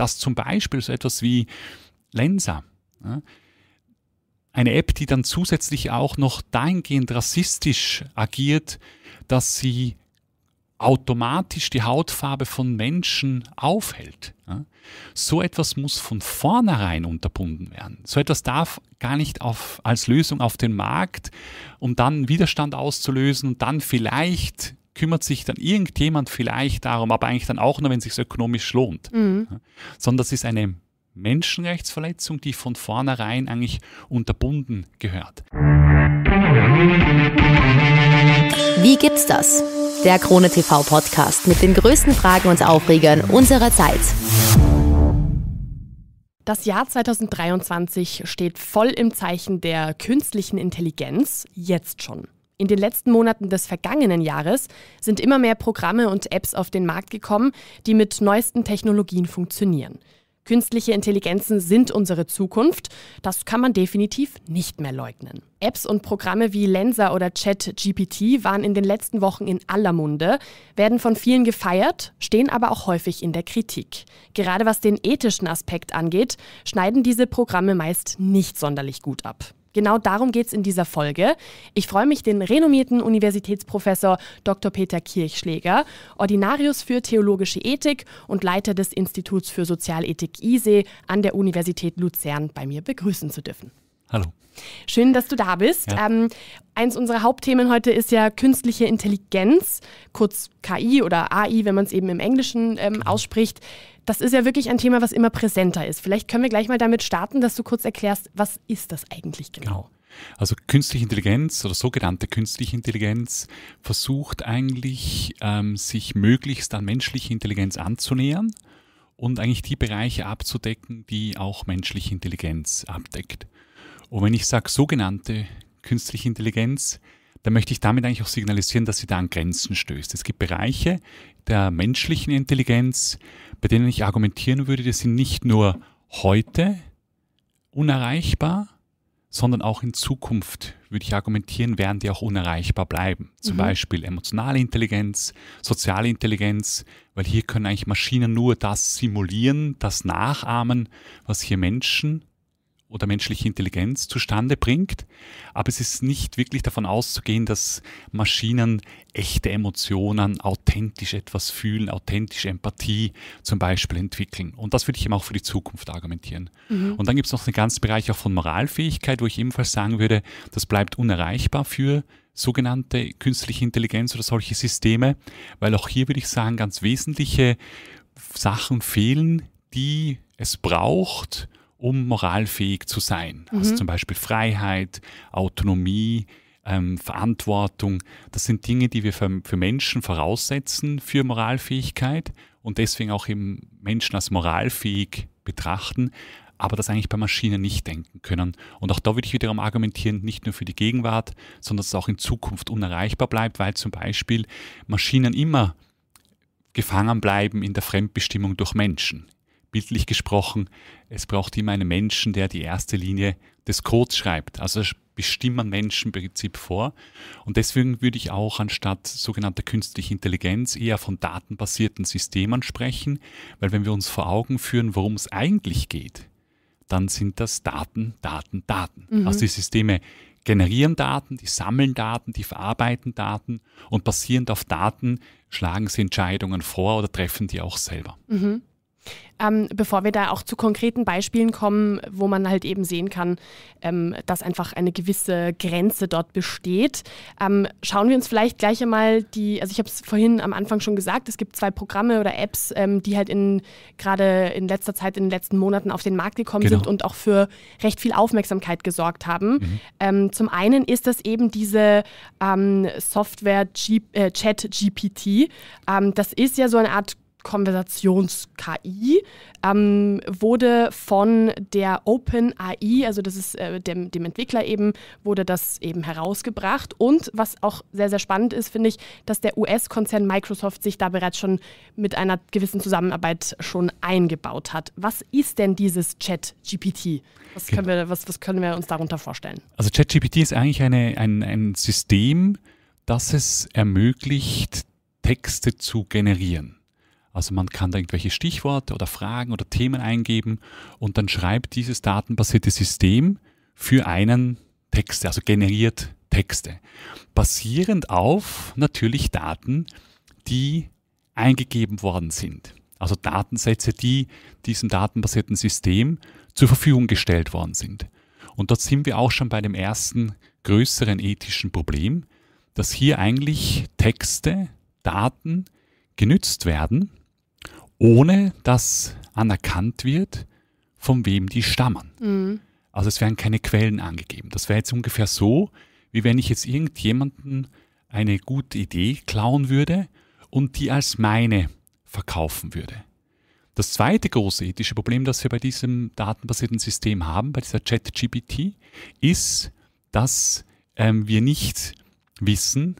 dass zum Beispiel so etwas wie Lensa, ja, eine App, die dann zusätzlich auch noch dahingehend rassistisch agiert, dass sie automatisch die Hautfarbe von Menschen aufhält. Ja. So etwas muss von vornherein unterbunden werden. So etwas darf gar nicht auf, als Lösung auf den Markt, um dann Widerstand auszulösen und dann vielleicht kümmert sich dann irgendjemand vielleicht darum, aber eigentlich dann auch nur, wenn es sich ökonomisch lohnt. Mhm. Sondern das ist eine Menschenrechtsverletzung, die von vornherein eigentlich unterbunden gehört. Wie gibt's das? Der Krone TV Podcast mit den größten Fragen und Aufregern unserer Zeit. Das Jahr 2023 steht voll im Zeichen der künstlichen Intelligenz, jetzt schon. In den letzten Monaten des vergangenen Jahres sind immer mehr Programme und Apps auf den Markt gekommen, die mit neuesten Technologien funktionieren. Künstliche Intelligenzen sind unsere Zukunft. Das kann man definitiv nicht mehr leugnen. Apps und Programme wie Lensa oder ChatGPT waren in den letzten Wochen in aller Munde, werden von vielen gefeiert, stehen aber auch häufig in der Kritik. Gerade was den ethischen Aspekt angeht, schneiden diese Programme meist nicht sonderlich gut ab. Genau darum geht es in dieser Folge. Ich freue mich, den renommierten Universitätsprofessor Dr. Peter Kirchschläger, Ordinarius für Theologische Ethik und Leiter des Instituts für Sozialethik ISE an der Universität Luzern, bei mir begrüßen zu dürfen. Hallo. Schön, dass du da bist. Ja. Ähm, eins unserer Hauptthemen heute ist ja künstliche Intelligenz, kurz KI oder AI, wenn man es eben im Englischen ähm, genau. ausspricht. Das ist ja wirklich ein Thema, was immer präsenter ist. Vielleicht können wir gleich mal damit starten, dass du kurz erklärst, was ist das eigentlich genau? genau. Also künstliche Intelligenz oder sogenannte künstliche Intelligenz versucht eigentlich, ähm, sich möglichst an menschliche Intelligenz anzunähern und eigentlich die Bereiche abzudecken, die auch menschliche Intelligenz abdeckt. Und wenn ich sage sogenannte künstliche Intelligenz, dann möchte ich damit eigentlich auch signalisieren, dass sie da an Grenzen stößt. Es gibt Bereiche der menschlichen Intelligenz, bei denen ich argumentieren würde, die sind nicht nur heute unerreichbar, sondern auch in Zukunft, würde ich argumentieren, werden die auch unerreichbar bleiben. Zum mhm. Beispiel emotionale Intelligenz, soziale Intelligenz, weil hier können eigentlich Maschinen nur das simulieren, das nachahmen, was hier Menschen oder menschliche Intelligenz zustande bringt. Aber es ist nicht wirklich davon auszugehen, dass Maschinen echte Emotionen, authentisch etwas fühlen, authentisch Empathie zum Beispiel entwickeln. Und das würde ich eben auch für die Zukunft argumentieren. Mhm. Und dann gibt es noch einen ganzen Bereich auch von Moralfähigkeit, wo ich ebenfalls sagen würde, das bleibt unerreichbar für sogenannte künstliche Intelligenz oder solche Systeme, weil auch hier würde ich sagen, ganz wesentliche Sachen fehlen, die es braucht, um moralfähig zu sein. Mhm. Also zum Beispiel Freiheit, Autonomie, ähm, Verantwortung. Das sind Dinge, die wir für, für Menschen voraussetzen für Moralfähigkeit und deswegen auch eben Menschen als moralfähig betrachten aber das eigentlich bei Maschinen nicht denken können. Und auch da würde ich wiederum argumentieren, nicht nur für die Gegenwart, sondern dass es auch in Zukunft unerreichbar bleibt, weil zum Beispiel Maschinen immer gefangen bleiben in der Fremdbestimmung durch Menschen. Bildlich gesprochen, es braucht immer einen Menschen, der die erste Linie des Codes schreibt. Also bestimmt man Menschen im Prinzip vor. Und deswegen würde ich auch anstatt sogenannter künstlicher Intelligenz eher von datenbasierten Systemen sprechen, weil wenn wir uns vor Augen führen, worum es eigentlich geht, dann sind das Daten, Daten, Daten. Mhm. Also die Systeme generieren Daten, die sammeln Daten, die verarbeiten Daten und basierend auf Daten schlagen sie Entscheidungen vor oder treffen die auch selber. Mhm. Ähm, bevor wir da auch zu konkreten Beispielen kommen, wo man halt eben sehen kann, ähm, dass einfach eine gewisse Grenze dort besteht, ähm, schauen wir uns vielleicht gleich einmal die, also ich habe es vorhin am Anfang schon gesagt, es gibt zwei Programme oder Apps, ähm, die halt in gerade in letzter Zeit, in den letzten Monaten auf den Markt gekommen genau. sind und auch für recht viel Aufmerksamkeit gesorgt haben. Mhm. Ähm, zum einen ist das eben diese ähm, Software G äh, Chat GPT. das ist ja so eine Art Konversations-KI ähm, wurde von der Open AI, also das ist äh, dem, dem Entwickler eben, wurde das eben herausgebracht. Und was auch sehr, sehr spannend ist, finde ich, dass der US-Konzern Microsoft sich da bereits schon mit einer gewissen Zusammenarbeit schon eingebaut hat. Was ist denn dieses Chat-GPT? Was, genau. Können wir, was, was können wir uns darunter vorstellen? Also Chat-GPT ist eigentlich eine, ein, ein System, das es ermöglicht, Texte zu generieren. Also man kann da irgendwelche Stichworte oder Fragen oder Themen eingeben und dann schreibt dieses datenbasierte System für einen Texte, also generiert Texte. Basierend auf natürlich Daten, die eingegeben worden sind. Also Datensätze, die diesem datenbasierten System zur Verfügung gestellt worden sind. Und dort sind wir auch schon bei dem ersten größeren ethischen Problem, dass hier eigentlich Texte, Daten genützt werden, ohne dass anerkannt wird, von wem die stammen. Mhm. Also es werden keine Quellen angegeben. Das wäre jetzt ungefähr so, wie wenn ich jetzt irgendjemanden eine gute Idee klauen würde und die als meine verkaufen würde. Das zweite große ethische Problem, das wir bei diesem datenbasierten System haben, bei dieser ChatGPT, ist, dass ähm, wir nicht wissen,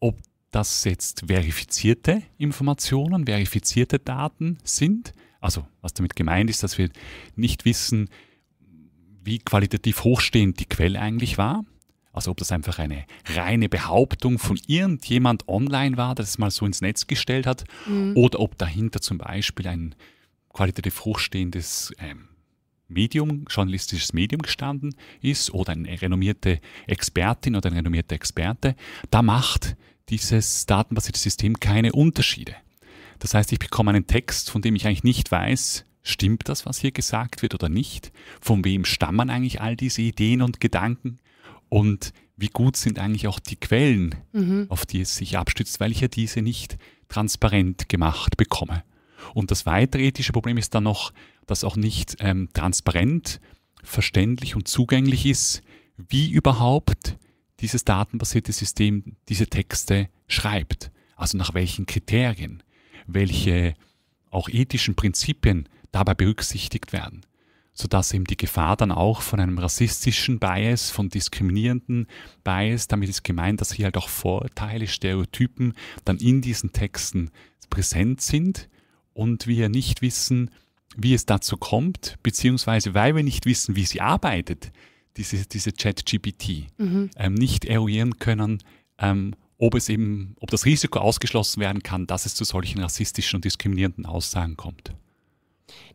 ob dass jetzt verifizierte Informationen, verifizierte Daten sind. Also was damit gemeint ist, dass wir nicht wissen, wie qualitativ hochstehend die Quelle eigentlich war. Also ob das einfach eine reine Behauptung von irgendjemand online war, der es mal so ins Netz gestellt hat, mhm. oder ob dahinter zum Beispiel ein qualitativ hochstehendes ähm, Medium, journalistisches Medium gestanden ist oder eine renommierte Expertin oder ein renommierter Experte. Da macht dieses datenbasierte System keine Unterschiede. Das heißt, ich bekomme einen Text, von dem ich eigentlich nicht weiß, stimmt das, was hier gesagt wird oder nicht? Von wem stammen eigentlich all diese Ideen und Gedanken? Und wie gut sind eigentlich auch die Quellen, mhm. auf die es sich abstützt, weil ich ja diese nicht transparent gemacht bekomme. Und das weitere ethische Problem ist dann noch, dass auch nicht ähm, transparent, verständlich und zugänglich ist, wie überhaupt dieses datenbasierte System diese Texte schreibt. Also nach welchen Kriterien, welche auch ethischen Prinzipien dabei berücksichtigt werden, sodass eben die Gefahr dann auch von einem rassistischen Bias, von diskriminierenden Bias, damit ist gemeint, dass hier halt auch Vorteile, Stereotypen dann in diesen Texten präsent sind und wir nicht wissen, wie es dazu kommt, beziehungsweise weil wir nicht wissen, wie sie arbeitet, diese, diese Chat-GPT, mhm. ähm, nicht eruieren können, ähm, ob es eben, ob das Risiko ausgeschlossen werden kann, dass es zu solchen rassistischen und diskriminierenden Aussagen kommt.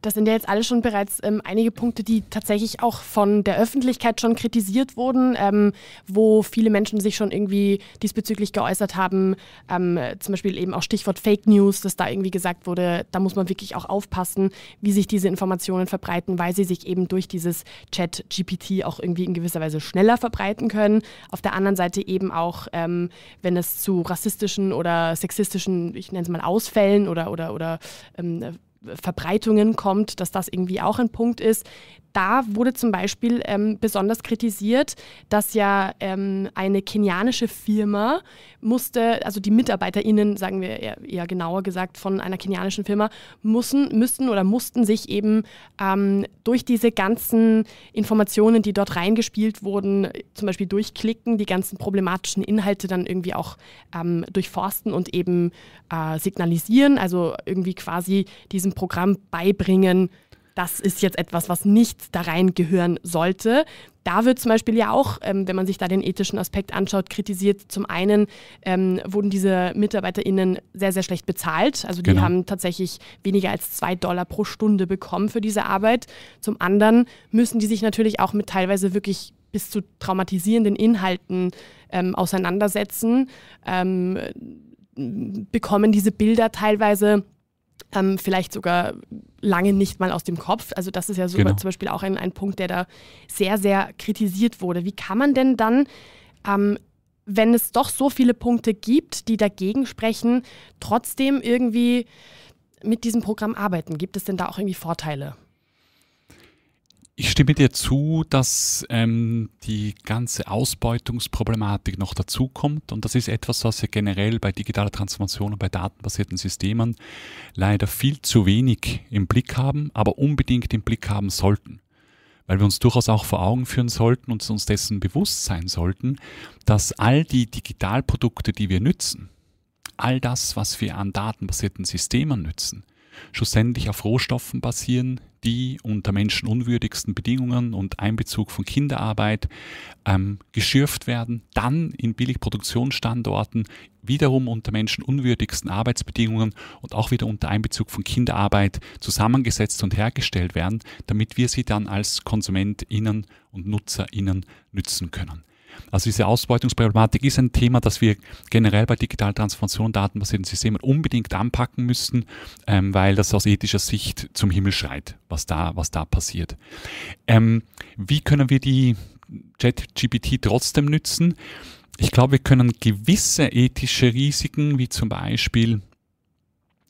Das sind ja jetzt alle schon bereits ähm, einige Punkte, die tatsächlich auch von der Öffentlichkeit schon kritisiert wurden, ähm, wo viele Menschen sich schon irgendwie diesbezüglich geäußert haben. Ähm, zum Beispiel eben auch Stichwort Fake News, dass da irgendwie gesagt wurde, da muss man wirklich auch aufpassen, wie sich diese Informationen verbreiten, weil sie sich eben durch dieses Chat GPT auch irgendwie in gewisser Weise schneller verbreiten können. Auf der anderen Seite eben auch, ähm, wenn es zu rassistischen oder sexistischen, ich nenne es mal Ausfällen oder, oder, oder ähm, Verbreitungen kommt, dass das irgendwie auch ein Punkt ist. Da wurde zum Beispiel ähm, besonders kritisiert, dass ja ähm, eine kenianische Firma musste, also die MitarbeiterInnen, sagen wir eher, eher genauer gesagt, von einer kenianischen Firma, müssen, müssten oder mussten sich eben ähm, durch diese ganzen Informationen, die dort reingespielt wurden, zum Beispiel durchklicken, die ganzen problematischen Inhalte dann irgendwie auch ähm, durchforsten und eben äh, signalisieren, also irgendwie quasi diesen Programm beibringen, das ist jetzt etwas, was nicht da rein gehören sollte. Da wird zum Beispiel ja auch, ähm, wenn man sich da den ethischen Aspekt anschaut, kritisiert. Zum einen ähm, wurden diese MitarbeiterInnen sehr, sehr schlecht bezahlt. Also die genau. haben tatsächlich weniger als zwei Dollar pro Stunde bekommen für diese Arbeit. Zum anderen müssen die sich natürlich auch mit teilweise wirklich bis zu traumatisierenden Inhalten ähm, auseinandersetzen, ähm, bekommen diese Bilder teilweise ähm, vielleicht sogar lange nicht mal aus dem Kopf. Also das ist ja so genau. zum Beispiel auch ein, ein Punkt, der da sehr, sehr kritisiert wurde. Wie kann man denn dann, ähm, wenn es doch so viele Punkte gibt, die dagegen sprechen, trotzdem irgendwie mit diesem Programm arbeiten? Gibt es denn da auch irgendwie Vorteile? Ich stimme dir zu, dass ähm, die ganze Ausbeutungsproblematik noch dazukommt und das ist etwas, was wir generell bei digitaler Transformation und bei datenbasierten Systemen leider viel zu wenig im Blick haben, aber unbedingt im Blick haben sollten weil wir uns durchaus auch vor Augen führen sollten und uns dessen bewusst sein sollten, dass all die Digitalprodukte, die wir nützen, all das, was wir an datenbasierten Systemen nützen, schlussendlich auf Rohstoffen basieren, die unter menschenunwürdigsten Bedingungen und Einbezug von Kinderarbeit ähm, geschürft werden, dann in Billigproduktionsstandorten wiederum unter menschenunwürdigsten Arbeitsbedingungen und auch wieder unter Einbezug von Kinderarbeit zusammengesetzt und hergestellt werden, damit wir sie dann als KonsumentInnen und NutzerInnen nützen können. Also diese Ausbeutungsproblematik ist ein Thema, das wir generell bei digitalen Transformation, datenbasierten Systemen unbedingt anpacken müssten, ähm, weil das aus ethischer Sicht zum Himmel schreit, was da, was da passiert. Ähm, wie können wir die ChatGPT trotzdem nützen? Ich glaube, wir können gewisse ethische Risiken, wie zum Beispiel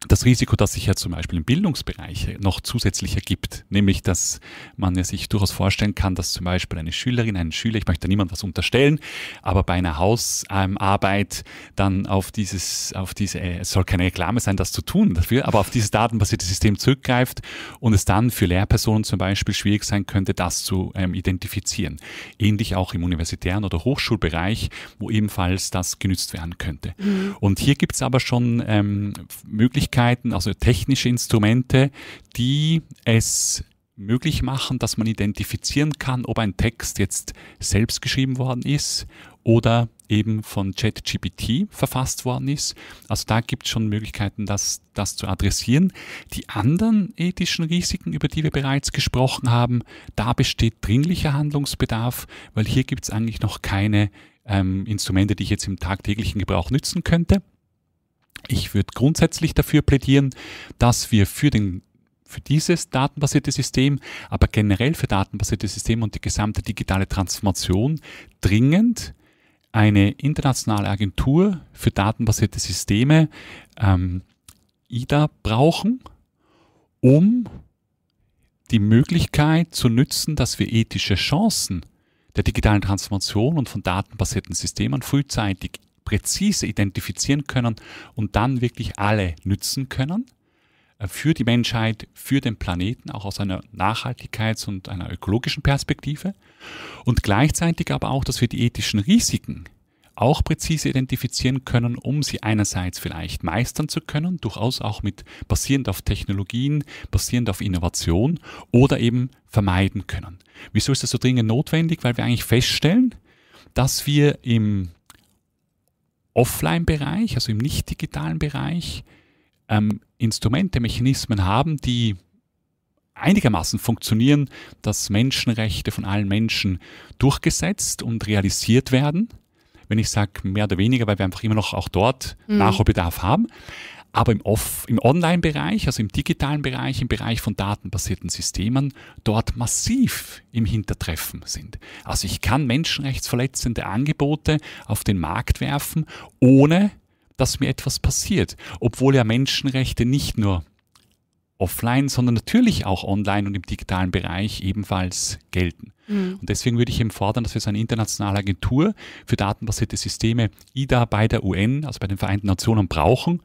das Risiko, dass sich ja zum Beispiel im Bildungsbereich noch zusätzlich ergibt, nämlich dass man ja sich durchaus vorstellen kann, dass zum Beispiel eine Schülerin, ein Schüler, ich möchte niemand was unterstellen, aber bei einer Hausarbeit dann auf dieses, auf diese, äh, es soll keine Reklame sein, das zu tun dafür, aber auf dieses datenbasierte System zurückgreift und es dann für Lehrpersonen zum Beispiel schwierig sein könnte, das zu ähm, identifizieren. Ähnlich auch im universitären oder Hochschulbereich, wo ebenfalls das genützt werden könnte. Mhm. Und hier gibt es aber schon ähm, Möglichkeiten, Möglichkeiten, also technische Instrumente, die es möglich machen, dass man identifizieren kann, ob ein Text jetzt selbst geschrieben worden ist oder eben von ChatGPT verfasst worden ist. Also da gibt es schon Möglichkeiten, das, das zu adressieren. Die anderen ethischen Risiken, über die wir bereits gesprochen haben, da besteht dringlicher Handlungsbedarf, weil hier gibt es eigentlich noch keine ähm, Instrumente, die ich jetzt im tagtäglichen Gebrauch nützen könnte. Ich würde grundsätzlich dafür plädieren, dass wir für den für dieses datenbasierte System, aber generell für datenbasierte Systeme und die gesamte digitale Transformation dringend eine internationale Agentur für datenbasierte Systeme, ähm, IDA, brauchen, um die Möglichkeit zu nützen, dass wir ethische Chancen der digitalen Transformation und von datenbasierten Systemen frühzeitig präzise identifizieren können und dann wirklich alle nützen können äh, für die Menschheit, für den Planeten, auch aus einer Nachhaltigkeits- und einer ökologischen Perspektive und gleichzeitig aber auch, dass wir die ethischen Risiken auch präzise identifizieren können, um sie einerseits vielleicht meistern zu können, durchaus auch mit basierend auf Technologien, basierend auf Innovation oder eben vermeiden können. Wieso ist das so dringend notwendig? Weil wir eigentlich feststellen, dass wir im Offline-Bereich, also im nicht-digitalen Bereich, ähm, Instrumente, Mechanismen haben, die einigermaßen funktionieren, dass Menschenrechte von allen Menschen durchgesetzt und realisiert werden. Wenn ich sage mehr oder weniger, weil wir einfach immer noch auch dort mhm. Nachholbedarf haben. Aber im, Off-, im Online-Bereich, also im digitalen Bereich, im Bereich von datenbasierten Systemen, dort massiv im Hintertreffen sind. Also ich kann menschenrechtsverletzende Angebote auf den Markt werfen, ohne dass mir etwas passiert, obwohl ja Menschenrechte nicht nur offline, sondern natürlich auch online und im digitalen Bereich ebenfalls gelten. Mhm. Und deswegen würde ich eben fordern, dass wir so eine internationale Agentur für datenbasierte Systeme, IDA, bei der UN, also bei den Vereinten Nationen brauchen,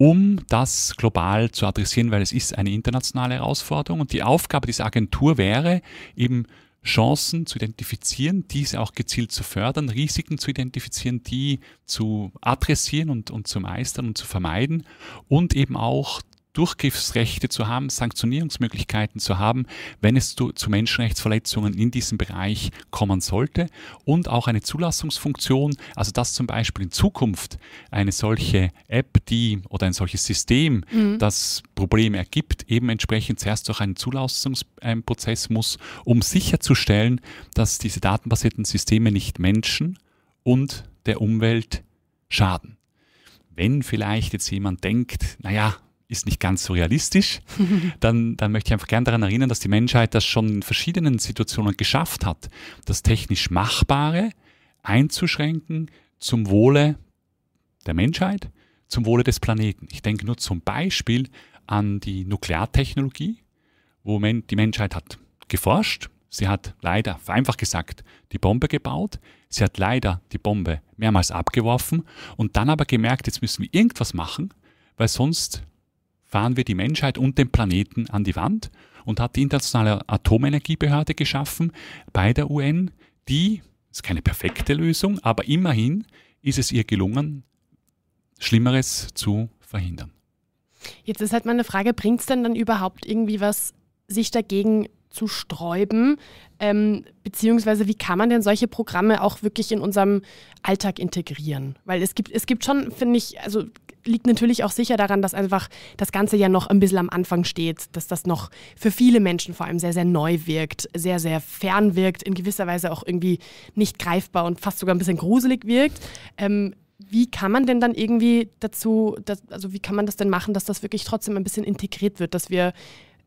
um das global zu adressieren, weil es ist eine internationale Herausforderung. Und die Aufgabe dieser Agentur wäre eben Chancen zu identifizieren, diese auch gezielt zu fördern, Risiken zu identifizieren, die zu adressieren und, und zu meistern und zu vermeiden und eben auch Durchgriffsrechte zu haben, Sanktionierungsmöglichkeiten zu haben, wenn es zu, zu, Menschenrechtsverletzungen in diesem Bereich kommen sollte und auch eine Zulassungsfunktion, also dass zum Beispiel in Zukunft eine solche App, die oder ein solches System, mhm. das Problem ergibt, eben entsprechend zuerst durch einen Zulassungsprozess ähm, muss, um sicherzustellen, dass diese datenbasierten Systeme nicht Menschen und der Umwelt schaden wenn vielleicht jetzt jemand denkt, naja, ist nicht ganz so realistisch, dann, dann möchte ich einfach gerne daran erinnern, dass die Menschheit das schon in verschiedenen Situationen geschafft hat, das technisch Machbare einzuschränken zum Wohle der Menschheit, zum Wohle des Planeten. Ich denke nur zum Beispiel an die Nukleartechnologie, wo die Menschheit hat geforscht, sie hat leider, vereinfacht gesagt, die Bombe gebaut, sie hat leider die Bombe mehrmals abgeworfen und dann aber gemerkt, jetzt müssen wir irgendwas machen, weil sonst fahren wir die Menschheit und den Planeten an die Wand und hat die internationale Atomenergiebehörde geschaffen bei der UN, die, ist keine perfekte Lösung, aber immerhin ist es ihr gelungen, Schlimmeres zu verhindern. Jetzt ist halt meine Frage, bringt es denn dann überhaupt irgendwie was, sich dagegen zu sträuben? Ähm, beziehungsweise wie kann man denn solche Programme auch wirklich in unserem Alltag integrieren? Weil es gibt, es gibt schon, finde ich, also liegt natürlich auch sicher daran, dass einfach das Ganze ja noch ein bisschen am Anfang steht, dass das noch für viele Menschen vor allem sehr, sehr neu wirkt, sehr, sehr fern wirkt, in gewisser Weise auch irgendwie nicht greifbar und fast sogar ein bisschen gruselig wirkt. Ähm, wie kann man denn dann irgendwie dazu, dass, also wie kann man das denn machen, dass das wirklich trotzdem ein bisschen integriert wird, dass wir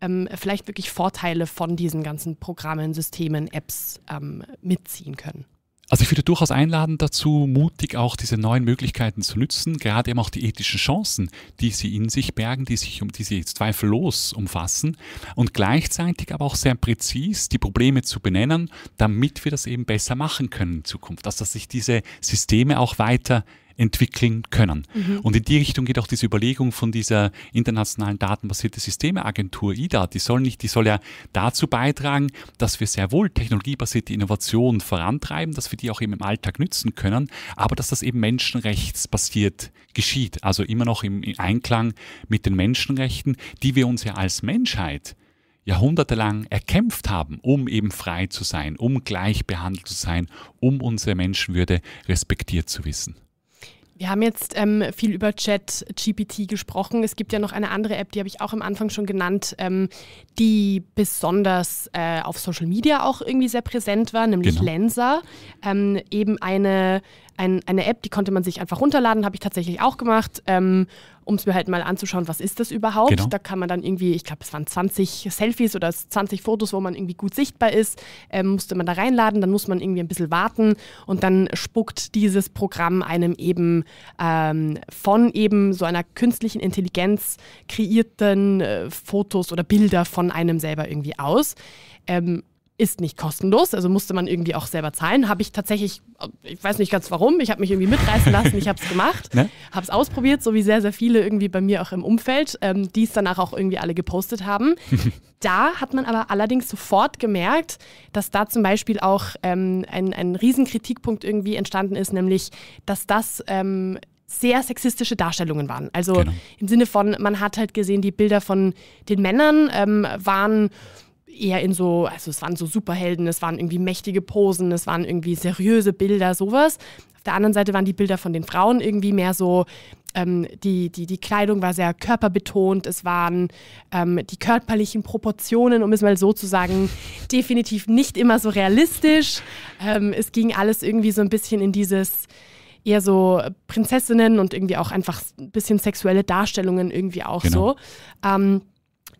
ähm, vielleicht wirklich Vorteile von diesen ganzen Programmen, Systemen, Apps ähm, mitziehen können? Also ich würde durchaus einladen dazu, mutig auch diese neuen Möglichkeiten zu nutzen, gerade eben auch die ethischen Chancen, die sie in sich bergen, die sich die sie zweifellos umfassen und gleichzeitig aber auch sehr präzis die Probleme zu benennen, damit wir das eben besser machen können in Zukunft, dass das sich diese Systeme auch weiter entwickeln können. Mhm. Und in die Richtung geht auch diese Überlegung von dieser internationalen datenbasierte Systemeagentur IDA. Die soll nicht, die soll ja dazu beitragen, dass wir sehr wohl technologiebasierte Innovationen vorantreiben, dass wir die auch eben im Alltag nützen können, aber dass das eben menschenrechtsbasiert geschieht. Also immer noch im Einklang mit den Menschenrechten, die wir uns ja als Menschheit jahrhundertelang erkämpft haben, um eben frei zu sein, um gleich behandelt zu sein, um unsere Menschenwürde respektiert zu wissen. Wir haben jetzt ähm, viel über Chat-GPT gesprochen. Es gibt ja noch eine andere App, die habe ich auch am Anfang schon genannt, ähm, die besonders äh, auf Social Media auch irgendwie sehr präsent war, nämlich genau. Lenser. Ähm, eben eine ein, eine App, die konnte man sich einfach runterladen, habe ich tatsächlich auch gemacht, ähm, um es mir halt mal anzuschauen, was ist das überhaupt. Genau. Da kann man dann irgendwie, ich glaube, es waren 20 Selfies oder 20 Fotos, wo man irgendwie gut sichtbar ist, ähm, musste man da reinladen, dann muss man irgendwie ein bisschen warten und dann spuckt dieses Programm einem eben ähm, von eben so einer künstlichen Intelligenz kreierten äh, Fotos oder Bilder von einem selber irgendwie aus. Ähm, ist nicht kostenlos, also musste man irgendwie auch selber zahlen. Habe ich tatsächlich, ich weiß nicht ganz warum, ich habe mich irgendwie mitreißen lassen, ich habe es gemacht, ne? habe es ausprobiert, so wie sehr, sehr viele irgendwie bei mir auch im Umfeld, ähm, die es danach auch irgendwie alle gepostet haben. da hat man aber allerdings sofort gemerkt, dass da zum Beispiel auch ähm, ein, ein Riesenkritikpunkt irgendwie entstanden ist, nämlich, dass das... Ähm, sehr sexistische Darstellungen waren. Also genau. im Sinne von, man hat halt gesehen, die Bilder von den Männern ähm, waren eher in so, also es waren so Superhelden, es waren irgendwie mächtige Posen, es waren irgendwie seriöse Bilder, sowas. Auf der anderen Seite waren die Bilder von den Frauen irgendwie mehr so, ähm, die, die, die Kleidung war sehr körperbetont, es waren ähm, die körperlichen Proportionen, um es mal so zu sagen, definitiv nicht immer so realistisch. Ähm, es ging alles irgendwie so ein bisschen in dieses eher so Prinzessinnen und irgendwie auch einfach ein bisschen sexuelle Darstellungen irgendwie auch genau. so. Ähm,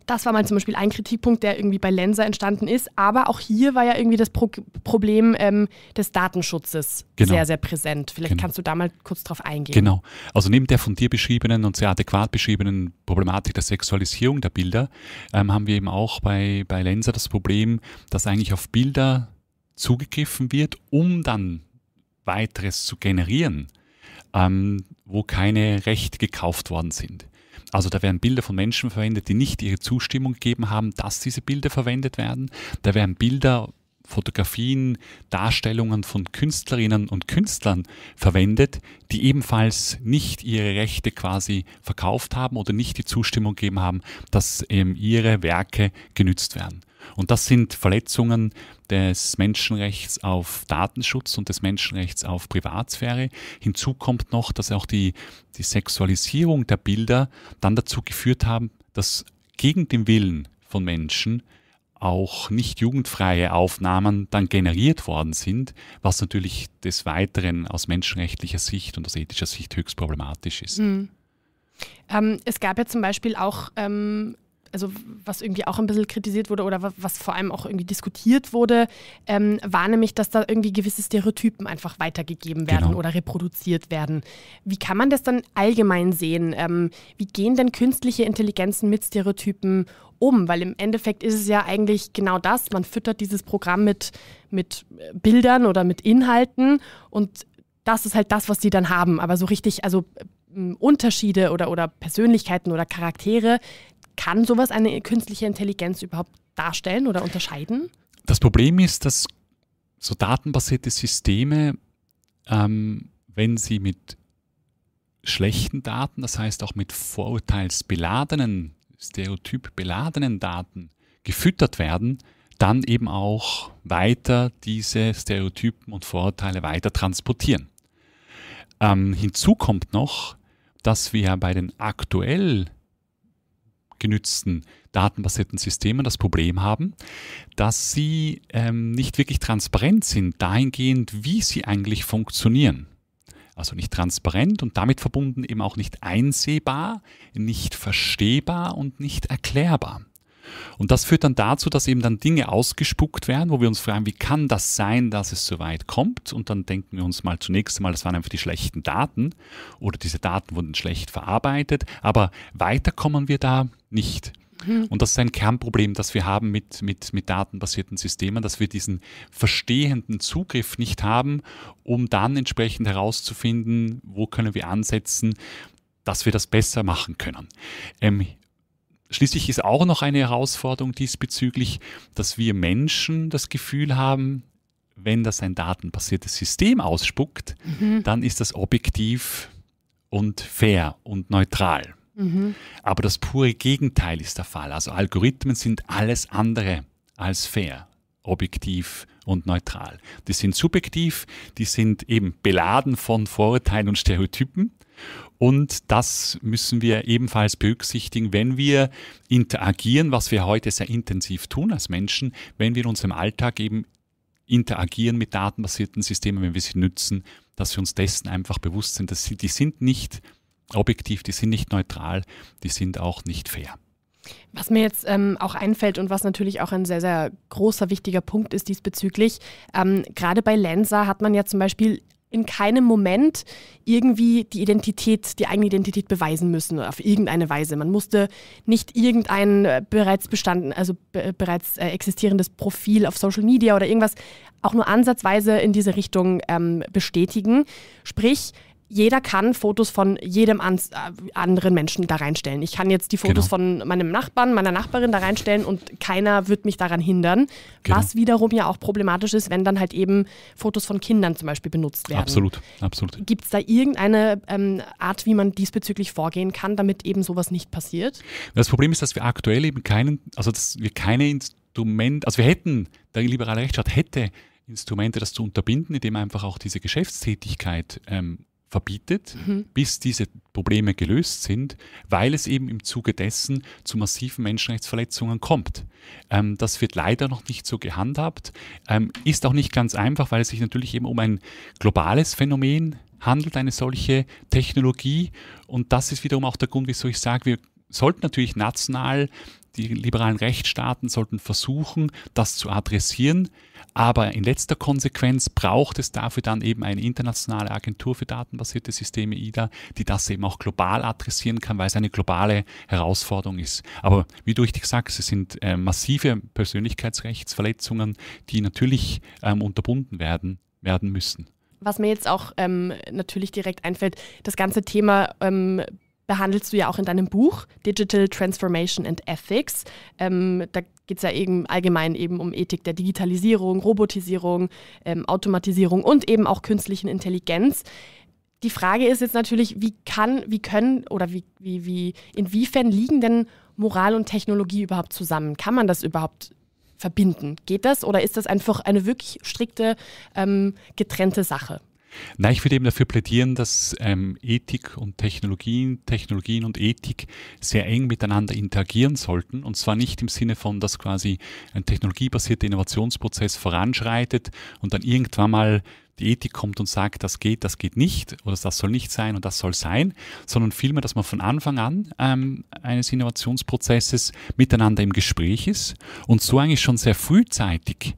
das war mal zum Beispiel ein Kritikpunkt, der irgendwie bei Lenser entstanden ist. Aber auch hier war ja irgendwie das Pro Problem ähm, des Datenschutzes genau. sehr, sehr präsent. Vielleicht genau. kannst du da mal kurz drauf eingehen. Genau. Also neben der von dir beschriebenen und sehr adäquat beschriebenen Problematik der Sexualisierung der Bilder ähm, haben wir eben auch bei, bei Lenser das Problem, dass eigentlich auf Bilder zugegriffen wird, um dann weiteres zu generieren, ähm, wo keine Rechte gekauft worden sind. Also da werden Bilder von Menschen verwendet, die nicht ihre Zustimmung gegeben haben, dass diese Bilder verwendet werden. Da werden Bilder Fotografien, Darstellungen von Künstlerinnen und Künstlern verwendet, die ebenfalls nicht ihre Rechte quasi verkauft haben oder nicht die Zustimmung gegeben haben, dass eben ähm, ihre Werke genützt werden. Und das sind Verletzungen des Menschenrechts auf Datenschutz und des Menschenrechts auf Privatsphäre. Hinzu kommt noch, dass auch die, die Sexualisierung der Bilder dann dazu geführt haben, dass gegen den Willen von Menschen auch nicht jugendfreie Aufnahmen dann generiert worden sind, was natürlich des Weiteren aus menschenrechtlicher Sicht und aus ethischer Sicht höchst problematisch ist. Mhm. Ähm, es gab ja zum Beispiel auch ähm, also was irgendwie auch ein bisschen kritisiert wurde oder was vor allem auch irgendwie diskutiert wurde, ähm, war nämlich, dass da irgendwie gewisse Stereotypen einfach weitergegeben werden genau. oder reproduziert werden. Wie kann man das dann allgemein sehen? Ähm, wie gehen denn künstliche Intelligenzen mit Stereotypen um? Weil im Endeffekt ist es ja eigentlich genau das. Man füttert dieses Programm mit, mit äh, Bildern oder mit Inhalten und das ist halt das, was die dann haben. Aber so richtig, also Unterschiede oder, oder Persönlichkeiten oder Charaktere, kann sowas eine künstliche Intelligenz überhaupt darstellen oder unterscheiden? Das Problem ist, dass so datenbasierte Systeme, ähm, wenn sie mit schlechten Daten, das heißt auch mit vorurteilsbeladenen, stereotypbeladenen Daten gefüttert werden, dann eben auch weiter diese Stereotypen und Vorurteile weiter transportieren. Ähm, hinzu kommt noch, dass wir bei den aktuell genützten datenbasierten Systemen das Problem haben, dass sie ähm, nicht wirklich transparent sind dahingehend, wie sie eigentlich funktionieren. Also nicht transparent und damit verbunden eben auch nicht einsehbar, nicht verstehbar und nicht erklärbar. Und das führt dann dazu, dass eben dann Dinge ausgespuckt werden, wo wir uns fragen, wie kann das sein, dass es so weit kommt? Und dann denken wir uns mal zunächst einmal, das waren einfach die schlechten Daten oder diese Daten wurden schlecht verarbeitet, aber weiter kommen wir da nicht. Mhm. Und das ist ein Kernproblem, das wir haben mit, mit, mit datenbasierten Systemen, dass wir diesen verstehenden Zugriff nicht haben, um dann entsprechend herauszufinden, wo können wir ansetzen, dass wir das besser machen können. Ähm, Schließlich ist auch noch eine Herausforderung diesbezüglich, dass wir Menschen das Gefühl haben, wenn das ein datenbasiertes System ausspuckt, mhm. dann ist das objektiv und fair und neutral. Mhm. Aber das pure Gegenteil ist der Fall. Also Algorithmen sind alles andere als fair, objektiv und neutral. Die sind subjektiv, die sind eben beladen von Vorurteilen und Stereotypen und das müssen wir ebenfalls berücksichtigen, wenn wir interagieren, was wir heute sehr intensiv tun als Menschen, wenn wir in unserem Alltag eben interagieren mit datenbasierten Systemen, wenn wir sie nützen, dass wir uns dessen einfach bewusst sind, dass sie, die sind nicht objektiv, die sind nicht neutral, die sind auch nicht fair. Was mir jetzt ähm, auch einfällt und was natürlich auch ein sehr, sehr großer, wichtiger Punkt ist diesbezüglich, ähm, gerade bei Lensa hat man ja zum Beispiel in keinem Moment irgendwie die Identität, die eigene Identität beweisen müssen auf irgendeine Weise. Man musste nicht irgendein äh, bereits bestanden, also bereits äh, existierendes Profil auf Social Media oder irgendwas auch nur ansatzweise in diese Richtung ähm, bestätigen. Sprich, jeder kann Fotos von jedem an, äh, anderen Menschen da reinstellen. Ich kann jetzt die Fotos genau. von meinem Nachbarn, meiner Nachbarin da reinstellen und keiner wird mich daran hindern. Genau. Was wiederum ja auch problematisch ist, wenn dann halt eben Fotos von Kindern zum Beispiel benutzt werden. Absolut, absolut. Gibt es da irgendeine ähm, Art, wie man diesbezüglich vorgehen kann, damit eben sowas nicht passiert? Das Problem ist, dass wir aktuell eben keinen, also dass wir keine Instrumente, also wir hätten, der liberale Rechtsstaat hätte Instrumente, das zu unterbinden, indem einfach auch diese Geschäftstätigkeit ähm, verbietet, mhm. bis diese Probleme gelöst sind, weil es eben im Zuge dessen zu massiven Menschenrechtsverletzungen kommt. Ähm, das wird leider noch nicht so gehandhabt, ähm, ist auch nicht ganz einfach, weil es sich natürlich eben um ein globales Phänomen handelt, eine solche Technologie. Und das ist wiederum auch der Grund, wieso ich sage, wir sollten natürlich national die liberalen Rechtsstaaten sollten versuchen, das zu adressieren. Aber in letzter Konsequenz braucht es dafür dann eben eine internationale Agentur für datenbasierte Systeme, IDA, die das eben auch global adressieren kann, weil es eine globale Herausforderung ist. Aber wie du richtig sagst, es sind äh, massive Persönlichkeitsrechtsverletzungen, die natürlich ähm, unterbunden werden, werden müssen. Was mir jetzt auch ähm, natürlich direkt einfällt, das ganze Thema ähm, behandelst du ja auch in deinem Buch Digital Transformation and Ethics. Ähm, da geht es ja eben allgemein eben um Ethik der Digitalisierung, Robotisierung, ähm, Automatisierung und eben auch künstlichen Intelligenz. Die Frage ist jetzt natürlich, wie kann, wie können oder wie, wie, wie, inwiefern liegen denn Moral und Technologie überhaupt zusammen? Kann man das überhaupt verbinden? Geht das oder ist das einfach eine wirklich strikte ähm, getrennte Sache? Na, ich würde eben dafür plädieren, dass ähm, Ethik und Technologien, Technologien und Ethik sehr eng miteinander interagieren sollten. Und zwar nicht im Sinne von, dass quasi ein technologiebasierter Innovationsprozess voranschreitet und dann irgendwann mal die Ethik kommt und sagt, das geht, das geht nicht oder das soll nicht sein und das soll sein, sondern vielmehr, dass man von Anfang an ähm, eines Innovationsprozesses miteinander im Gespräch ist und so eigentlich schon sehr frühzeitig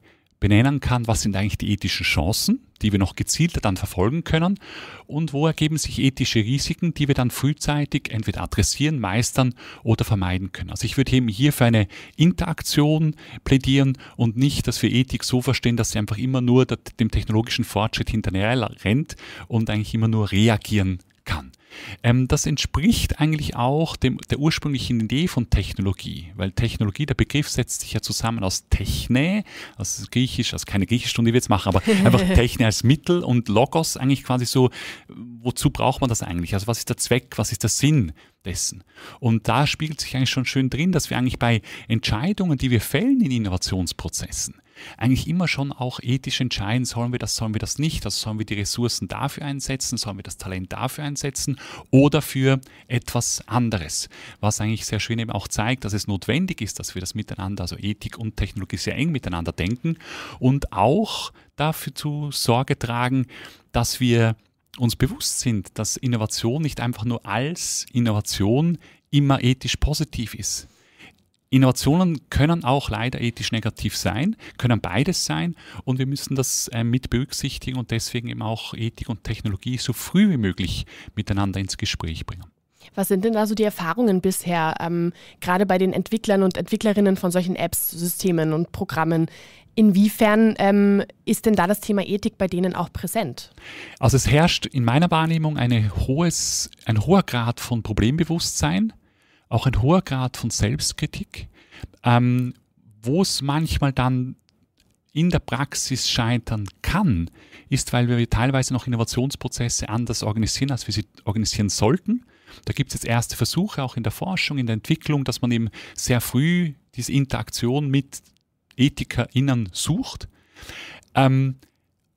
benennen kann, was sind eigentlich die ethischen Chancen, die wir noch gezielter dann verfolgen können und wo ergeben sich ethische Risiken, die wir dann frühzeitig entweder adressieren, meistern oder vermeiden können. Also ich würde eben hier für eine Interaktion plädieren und nicht, dass wir Ethik so verstehen, dass sie einfach immer nur dem technologischen Fortschritt hinterher rennt und eigentlich immer nur reagieren kann. Ähm, das entspricht eigentlich auch dem, der ursprünglichen Idee von Technologie, weil Technologie, der Begriff setzt sich ja zusammen aus Techne, aus Griechisch, also keine Griechischstunde, die wir jetzt machen, aber einfach Techne als Mittel und Logos eigentlich quasi so, wozu braucht man das eigentlich? Also was ist der Zweck, was ist der Sinn? Dessen. Und da spiegelt sich eigentlich schon schön drin, dass wir eigentlich bei Entscheidungen, die wir fällen in Innovationsprozessen, eigentlich immer schon auch ethisch entscheiden, sollen wir das, sollen wir das nicht, also sollen wir die Ressourcen dafür einsetzen, sollen wir das Talent dafür einsetzen oder für etwas anderes. Was eigentlich sehr schön eben auch zeigt, dass es notwendig ist, dass wir das miteinander, also Ethik und Technologie sehr eng miteinander denken und auch dafür zu Sorge tragen, dass wir uns bewusst sind, dass Innovation nicht einfach nur als Innovation immer ethisch positiv ist, Innovationen können auch leider ethisch negativ sein, können beides sein und wir müssen das äh, mit berücksichtigen und deswegen eben auch Ethik und Technologie so früh wie möglich miteinander ins Gespräch bringen. Was sind denn also die Erfahrungen bisher, ähm, gerade bei den Entwicklern und Entwicklerinnen von solchen Apps, Systemen und Programmen? Inwiefern ähm, ist denn da das Thema Ethik bei denen auch präsent? Also es herrscht in meiner Wahrnehmung hohes, ein hoher Grad von Problembewusstsein auch ein hoher Grad von Selbstkritik, ähm, wo es manchmal dann in der Praxis scheitern kann, ist, weil wir teilweise noch Innovationsprozesse anders organisieren, als wir sie organisieren sollten. Da gibt es jetzt erste Versuche, auch in der Forschung, in der Entwicklung, dass man eben sehr früh diese Interaktion mit EthikerInnen sucht. Ähm,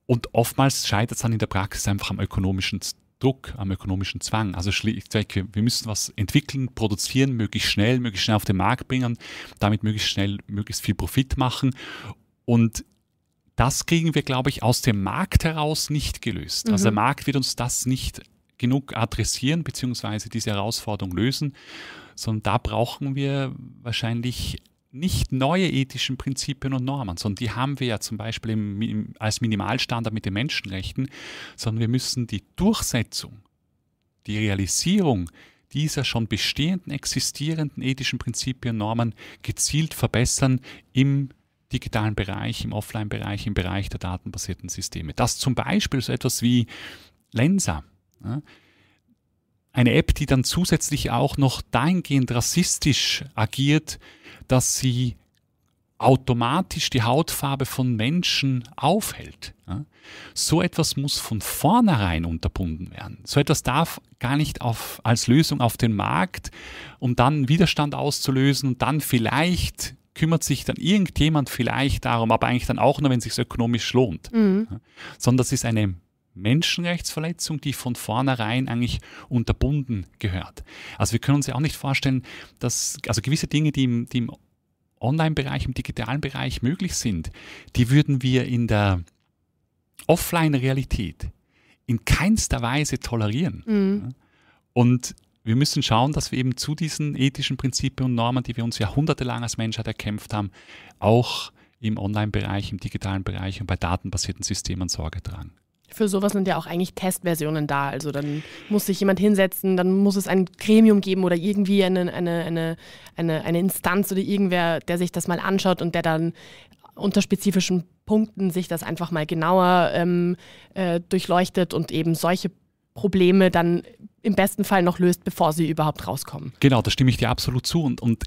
und oftmals scheitert es dann in der Praxis einfach am ökonomischen Druck, am ökonomischen Zwang. Also schlichtweg, wir müssen was entwickeln, produzieren, möglichst schnell, möglichst schnell auf den Markt bringen, damit möglichst schnell, möglichst viel Profit machen. Und das kriegen wir, glaube ich, aus dem Markt heraus nicht gelöst. Mhm. Also der mhm. Markt wird uns das nicht genug adressieren, beziehungsweise diese Herausforderung lösen, sondern da brauchen wir wahrscheinlich nicht neue ethischen Prinzipien und Normen, sondern die haben wir ja zum Beispiel im, als Minimalstandard mit den Menschenrechten, sondern wir müssen die Durchsetzung, die Realisierung dieser schon bestehenden, existierenden ethischen Prinzipien und Normen gezielt verbessern im digitalen Bereich, im Offline-Bereich, im Bereich der datenbasierten Systeme. Das zum Beispiel so etwas wie Lensa. Ja, eine App, die dann zusätzlich auch noch dahingehend rassistisch agiert, dass sie automatisch die Hautfarbe von Menschen aufhält. So etwas muss von vornherein unterbunden werden. So etwas darf gar nicht auf, als Lösung auf den Markt, um dann Widerstand auszulösen und dann vielleicht kümmert sich dann irgendjemand vielleicht darum, aber eigentlich dann auch nur, wenn es sich ökonomisch lohnt. Mhm. Sondern das ist eine Menschenrechtsverletzung, die von vornherein eigentlich unterbunden gehört. Also wir können uns ja auch nicht vorstellen, dass also gewisse Dinge, die im, die im Online-Bereich, im digitalen Bereich möglich sind, die würden wir in der Offline-Realität in keinster Weise tolerieren. Mhm. Und wir müssen schauen, dass wir eben zu diesen ethischen Prinzipien und Normen, die wir uns jahrhundertelang als Menschheit erkämpft haben, auch im Online-Bereich, im digitalen Bereich und bei datenbasierten Systemen Sorge tragen. Für sowas sind ja auch eigentlich Testversionen da. Also dann muss sich jemand hinsetzen, dann muss es ein Gremium geben oder irgendwie eine, eine, eine, eine, eine Instanz oder irgendwer, der sich das mal anschaut und der dann unter spezifischen Punkten sich das einfach mal genauer ähm, äh, durchleuchtet und eben solche Probleme dann im besten Fall noch löst, bevor sie überhaupt rauskommen. Genau, da stimme ich dir absolut zu. Und, und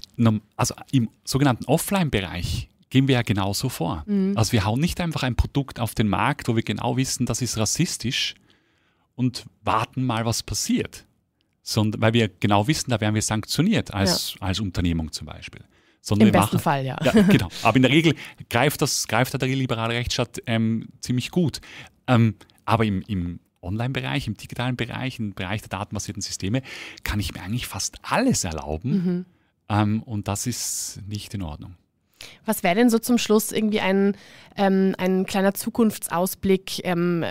also im sogenannten Offline-Bereich gehen wir ja genauso vor. Mhm. Also wir hauen nicht einfach ein Produkt auf den Markt, wo wir genau wissen, das ist rassistisch und warten mal, was passiert. Sondern, weil wir genau wissen, da werden wir sanktioniert als, ja. als Unternehmung zum Beispiel. Sondern Im besten machen, Fall, ja. ja. Genau. Aber in der Regel greift, das, greift der liberale Rechtsstaat ähm, ziemlich gut. Ähm, aber im, im Online-Bereich, im digitalen Bereich, im Bereich der datenbasierten Systeme, kann ich mir eigentlich fast alles erlauben. Mhm. Ähm, und das ist nicht in Ordnung. Was wäre denn so zum Schluss irgendwie ein, ähm, ein kleiner Zukunftsausblick? Ähm,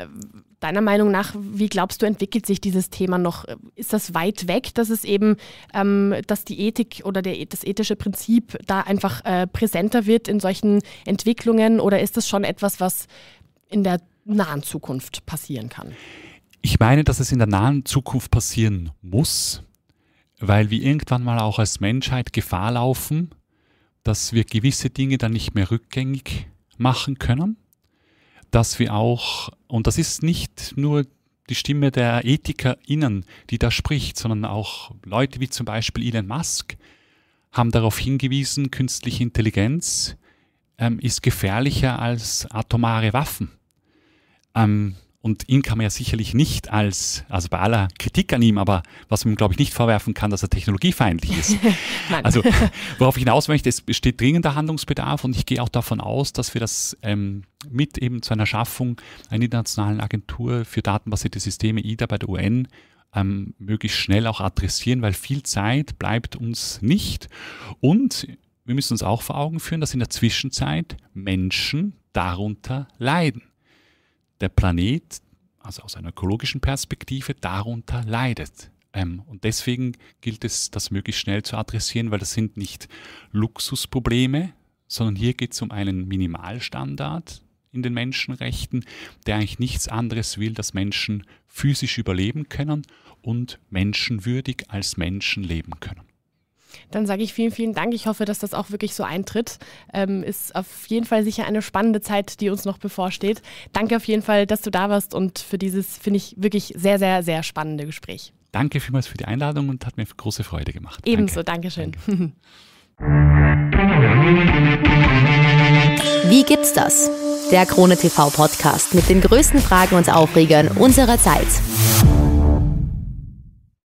deiner Meinung nach, wie glaubst du, entwickelt sich dieses Thema noch? Ist das weit weg, dass es eben, ähm, dass die Ethik oder der, das ethische Prinzip da einfach äh, präsenter wird in solchen Entwicklungen? Oder ist das schon etwas, was in der nahen Zukunft passieren kann? Ich meine, dass es in der nahen Zukunft passieren muss, weil wir irgendwann mal auch als Menschheit Gefahr laufen, dass wir gewisse Dinge dann nicht mehr rückgängig machen können, dass wir auch, und das ist nicht nur die Stimme der EthikerInnen, die da spricht, sondern auch Leute wie zum Beispiel Elon Musk haben darauf hingewiesen, künstliche Intelligenz ähm, ist gefährlicher als atomare Waffen. Ähm, und ihn kann man ja sicherlich nicht als, also bei aller Kritik an ihm, aber was man, glaube ich, nicht vorwerfen kann, dass er technologiefeindlich ist. also worauf ich hinaus möchte, es besteht dringender Handlungsbedarf und ich gehe auch davon aus, dass wir das ähm, mit eben zu einer Schaffung einer internationalen Agentur für datenbasierte Systeme, IDA bei der UN, ähm, möglichst schnell auch adressieren, weil viel Zeit bleibt uns nicht. Und wir müssen uns auch vor Augen führen, dass in der Zwischenzeit Menschen darunter leiden der Planet, also aus einer ökologischen Perspektive, darunter leidet. Ähm, und deswegen gilt es, das möglichst schnell zu adressieren, weil das sind nicht Luxusprobleme, sondern hier geht es um einen Minimalstandard in den Menschenrechten, der eigentlich nichts anderes will, dass Menschen physisch überleben können und menschenwürdig als Menschen leben können. Dann sage ich vielen, vielen Dank. Ich hoffe, dass das auch wirklich so eintritt. Ähm, ist auf jeden Fall sicher eine spannende Zeit, die uns noch bevorsteht. Danke auf jeden Fall, dass du da warst und für dieses, finde ich, wirklich sehr, sehr, sehr spannende Gespräch. Danke vielmals für die Einladung und hat mir große Freude gemacht. Ebenso, danke. schön. Danke. Wie gibt's das? Der Krone TV Podcast mit den größten Fragen und Aufregern unserer Zeit.